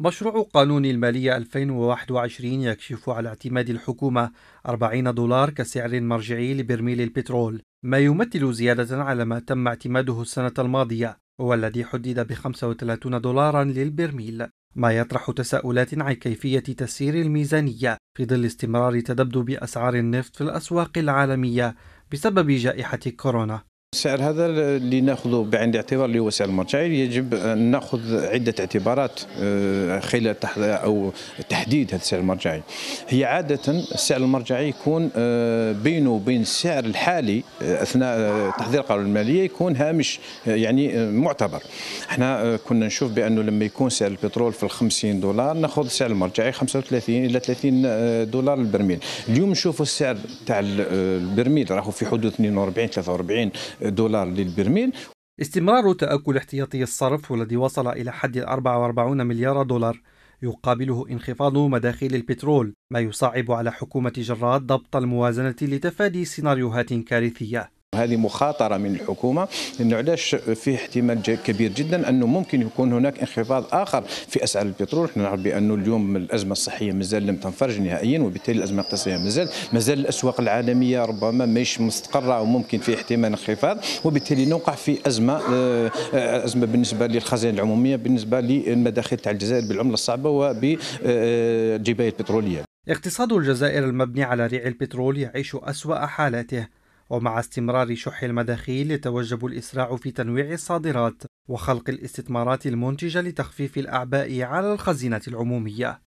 مشروع قانون المالية 2021 يكشف على اعتماد الحكومة 40 دولار كسعر مرجعي لبرميل البترول، ما يمثل زيادة على ما تم اعتماده السنة الماضية، والذي حدد ب 35 دولارا للبرميل، ما يطرح تساؤلات عن كيفية تسيير الميزانية في ظل استمرار تذبذب أسعار النفط في الأسواق العالمية بسبب جائحة كورونا. السعر هذا اللي ناخذه بعين الاعتبار اللي هو سعر المرجعي يجب ان ناخذ عده اعتبارات آه، خلال او تحديد هذا السعر المرجعي هي عاده السعر المرجعي يكون آه، بينه وبين السعر الحالي آه، اثناء تحضير القانون الماليه يكون هامش يعني معتبر احنا كنا نشوف بانه لما يكون سعر البترول في ال 50 دولار ناخذ السعر المرجعي 35 الى 30 دولار للبرميل اليوم نشوفوا السعر تاع البرميل راهو في حدود 42 43 دولار للبرميل استمرار تآكل احتياطي الصرف والذي وصل إلى حد 44 مليار دولار يقابله انخفاض مداخيل البترول ما يصعب على حكومة جراد ضبط الموازنة لتفادي سيناريوهات كارثية هذه مخاطره من الحكومه لانه علاش في احتمال كبير جدا انه ممكن يكون هناك انخفاض اخر في اسعار البترول احنا نعرف بانه اليوم الازمه الصحيه مازال لم تنفرج نهائيا وبالتالي الازمه الاقتصاديه مازال مازال الاسواق العالميه ربما مش مستقره وممكن في احتمال انخفاض وبالتالي نوقع في ازمه آه، ازمه بالنسبه للخزانه العموميه بالنسبه للمداخل تاع الجزائر بالعمله الصعبه وبالجبايه آه، البتروليه اقتصاد الجزائر المبني على ريع البترول يعيش أسوأ حالاته ومع استمرار شح المداخيل يتوجب الإسراع في تنويع الصادرات وخلق الاستثمارات المنتجة لتخفيف الأعباء على الخزينة العمومية